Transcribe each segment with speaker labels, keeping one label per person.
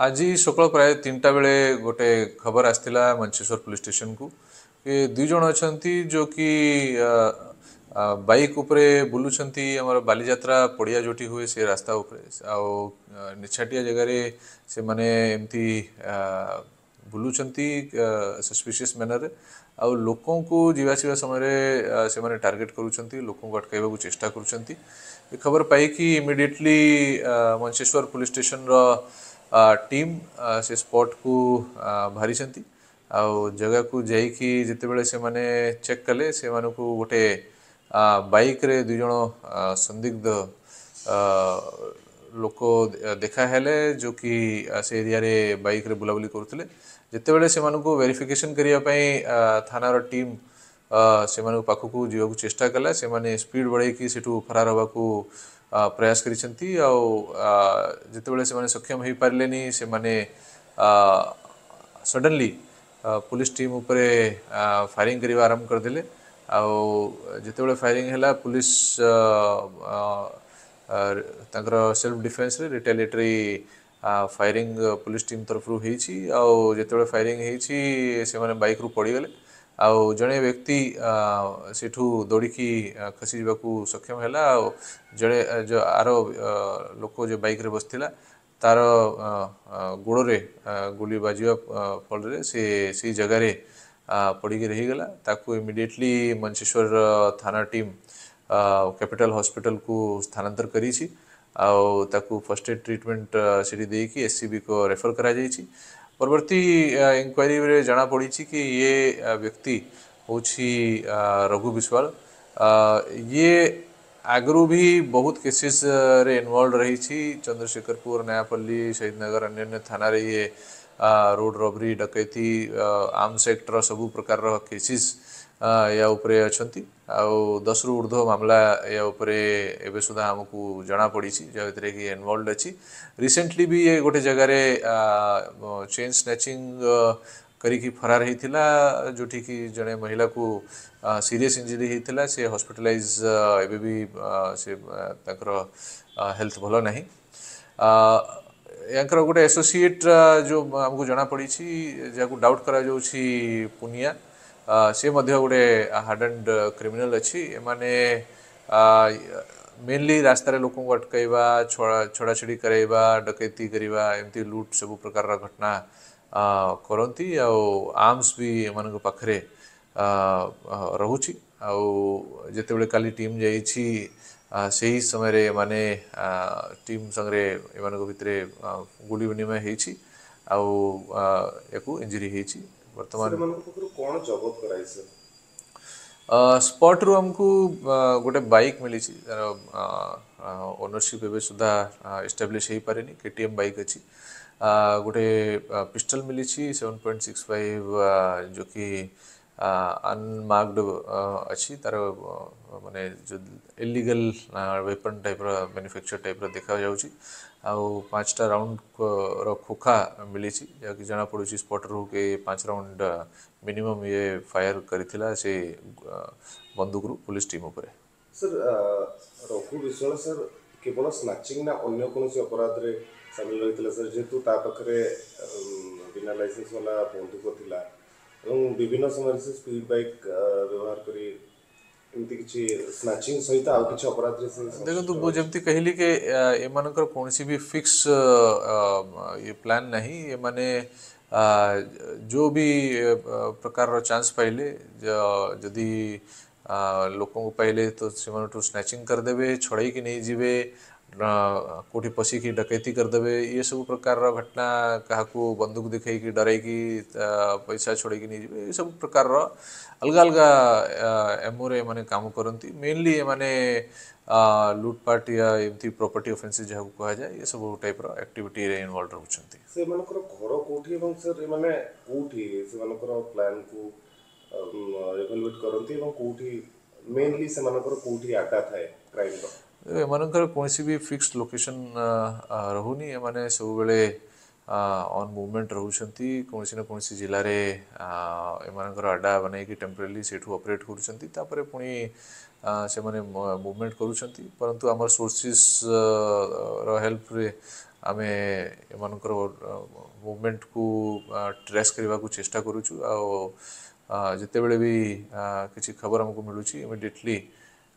Speaker 1: आज सकाल प्राय तीन टा बेले गोटे खबर आसला मंचेश्वर पुलिस स्टेशन को कि दुज अच्छा जो कि बाइक उपरे बुलूं आमर बालीजात्रा पड़िया जोटी हुए से रास्ता उपरे आउ जगह से मैंने एमती बुलूं सस्पिशिय मेनर आउ लोक जीवास समय से मैंने टार्गेट करटकवाक चेष्टा कर खबर पाई इमिडिएटली मंचेश्वर पुलिस स्टेशन र टीम से स्पॉट को बाहरी जगह को जी जिते मैंने चेक कले से गोटे बैक दुज संदिग्ध लोक देखा हेले जो कि से एरिया बैक बुलाबूली करते जिते बड़े वेरिफिकेसन करने थानार टीम से पाखक जावाक चेस्टा कला से स्पीड बढ़ेक फरार होगा प्रयास करते सक्षम हो पारे से सडनली पुलिस टीम उपर फायरिंग करवा आरंभ करदे आते फायरिंग है police self defence retaliatory firing police team तरफ होते फायरिंग होने बैक्रु पड़गले आउ जड़े व्यक्ति से दौड़ी खसी जा सक्षम है जड़े जो आर लोक जो बैक बसला तार गोड़े गुड़ बाजवा फल से, जगार पड़ी रहीगला ताकू इमिडिएटली मंचेश्वर थाना टीम कैपिटल हॉस्पिटल को स्थानांतर कर फर्स्ट एड ट्रीटमेंट से एससीबी को रेफर करा कर પરવર્તી ઇન્કવાયરીએ જણા पड़ी कि ये व्यक्ति વ્યક્તિ रघु विश्वाल ये યે भी बहुत केसेस रे इन्वॉल्व रही चंद्रशेखरपुर नयापल्ली शहीदनगर अन्य अन्य थाना रे ये रोड रबरी डकैती आर्म सेक्टर सब प्रकार केसेस या उपरे अच्छा दस रु ऊर्ध मामला या उपरे एवं सुधा आमको जना पड़ी कि इनवल्व अच्छी रिसेंटली भी ये गोटे जगार चेन स्नाचिंग करी फरार होता जो कि जड़े महिला को सीरीयस इंजरी होता सी हस्पिटालाइज एबी से हेल्थ भल ना यहाँ गोटे एसोसीएट जो आमको जना पड़ी जहाँ डाउट करा पुनिया ସେ ମଧ୍ୟ ଗୋଟେ ହାର୍ଡ଼ ଆଣ୍ଡ କ୍ରିମିନାଲ ଅଛି ଏମାନେ ମେନଲି ରାସ୍ତାରେ ଲୋକଙ୍କୁ ଅଟକାଇବା ଛଡ଼ାଛଡ଼ି କରାଇବା ଡକେଇତି କରିବା ଏମିତି ଲୁଟ୍ ସବୁ ପ୍ରକାରର ଘଟଣା କରନ୍ତି ଆଉ ଆର୍ମସ୍ ବି ଏମାନଙ୍କ ପାଖରେ ରହୁଛି ଆଉ ଯେତେବେଳେ କାଲି ଟିମ୍ ଯାଇଛି ସେହି ସମୟରେ ଏମାନେ ଟିମ୍ ସାଙ୍ଗରେ ଏମାନଙ୍କ ଭିତରେ ଗୁଳି ବିନିମୟ ହେଇଛି ଆଉ ୟାକୁ ଇଞ୍ଜୁରି ହେଇଛି ବର୍ତ୍ତମାନ
Speaker 2: କ'ଣ ଜବତ କରାଇଛି
Speaker 1: ସ୍ପଟ୍ରୁ ଆମକୁ ଗୋଟେ ବାଇକ୍ ମିଳିଛି ତାର ଓନରସିପ୍ ଏବେ ସୁଦ୍ଧା ଏଷ୍ଟାବ୍ଲିଶ୍ ହୋଇପାରିନି କେଟିଏମ୍ ବାଇକ୍ ଅଛି ଗୋଟେ ପିଷ୍ଟଲ ମିଳିଛି ସେଭେନ୍ ପଏଣ୍ଟ ସିକ୍ସ ଫାଇଭ୍ जो कि ಅನ್ಮಾರ್ಕ್ಡ್ ଅଛି ତା'ର ମାନେ ଯେଉଁ ଇଲିଗାଲ୍ ୱେପନ୍ ଟାଇପ୍ର ମ୍ୟାନୁଫ୍ୟାକ୍ଚର୍ ଟାଇପ୍ର ଦେଖାଯାଉଛି ଆଉ ପାଞ୍ଚଟା ରାଉଣ୍ଡର ଖୋଖା ମିଳିଛି ଯାହାକି ଜଣାପଡ଼ୁଛି ସ୍ପଟ୍ରୁ କି ପାଞ୍ଚ ରାଉଣ୍ଡ ମିନିମମ୍ ଇଏ ଫାୟାର୍ କରିଥିଲା ସେ ବନ୍ଧୁକରୁ ପୋଲିସ ଟିମ୍ ଉପରେ
Speaker 2: ସାର୍ ରଘୁ ବିଶ୍ୱାଳ ସାର୍ କେବଳ ସ୍ନାଚିଂ ନା ଅନ୍ୟ କୌଣସି ଅପରାଧରେ ସାମିଲ ରହିଥିଲା ସାର୍ ଯେହେତୁ ତା ପାଖରେ ବିନା ଲାଇସେନ୍ସ ବାଲା ବନ୍ଧୁକ ଥିଲା विभिन्न समय से स्पीड बाइक व्यवहार कर देखो तो
Speaker 1: जमी कहली कि एम कौन भी फिक्स ये प्लान नहीं ये जो भी प्रकार चांस पाइले जदि लोक तो स्नैचिंग करदे छड़े नहीं जीवे कौटी पशिक डकैती करदे ये सब प्रकार घटना क्या बंदूक देखी डर पैसा छोड़ी नहीं ये सब प्रकार अलग अलग एमओरे एम कम करती मेनली मैंने लुटपाट या एमती प्रॉपर्टी ऑफेंसेस जहाँ कह जाए ये सब टाइप रो एक्टिविटी रे इन्वॉल्व रहउछंती
Speaker 2: से घर कोठी एवं सर माने कोठी से प्लान को एवं कोठी मेनली से कोठी आटा क्राइम रो
Speaker 1: तो एम कौन भी फिक्स लोकेशन रोनी एम सब बेले अन् मुमेंट रोचना कौन सी जिले में एम आड्डा बन टेम्परेली सेठू अपरेट करपर पी से मुमेंट परंतु आम सोर्सेस हेल्प आम एम मुमेंट को ट्रेस करने को चेस्टा करते भी किसी खबर आमको मिलूँ इमिडियेटली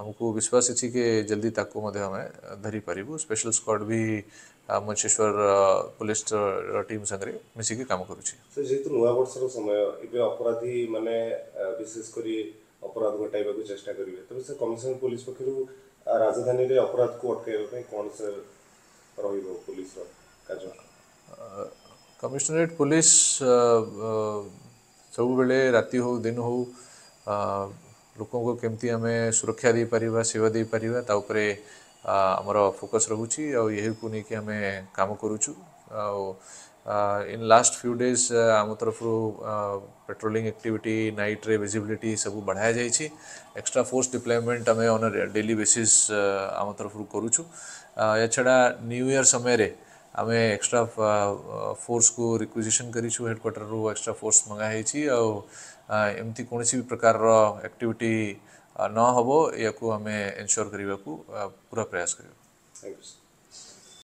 Speaker 1: आमको विश्वास अच्छी कि जल्दी ताकूमें धरीपरू स्पेशल स्क्वाड भी मुंशेश्वर पुलिस टीम सागर मिसिक कम कर
Speaker 2: मैंने विशेषकर अपराध घटा चेस्ट करेंगे तेज से कमिशन पुलिस पक्ष राजधानी अपराध को अटकवाई कौन से
Speaker 1: कमिशनरेट पुलिस सब बेले राति हो दिन हो लोक को केमती आम सुरक्षा दे पार सेवा दे पार तापर आमर फोकस रोची को लेकिन आम कम कर इन लास्ट फ्यू डेज आम तरफ पेट्रोलिंग एक्टिविटी नाइट रे विजिबिलिटी सब बढ़ाया जाए एक्स्ट्रा फोर्स डिप्लयमेंट आम डेली आम तरफ करुचु या छड़ा न्यू ईयर समय रे, અમે એક્સ્ટ્રા ફોર્સ કુ રિક્વાઝિશન કરી છુ હેડક્ quarters રો એક્સ્ટ્રા ફોર્સ મંગાય છી ઓ એમતી કોણસી ભી પ્રકાર રો એક્ટિવિટી નો હબો એકો અમે એન્શ્યોર કરીબકુ પુરા પ્રયાસ કરીબ થેન્ક યુ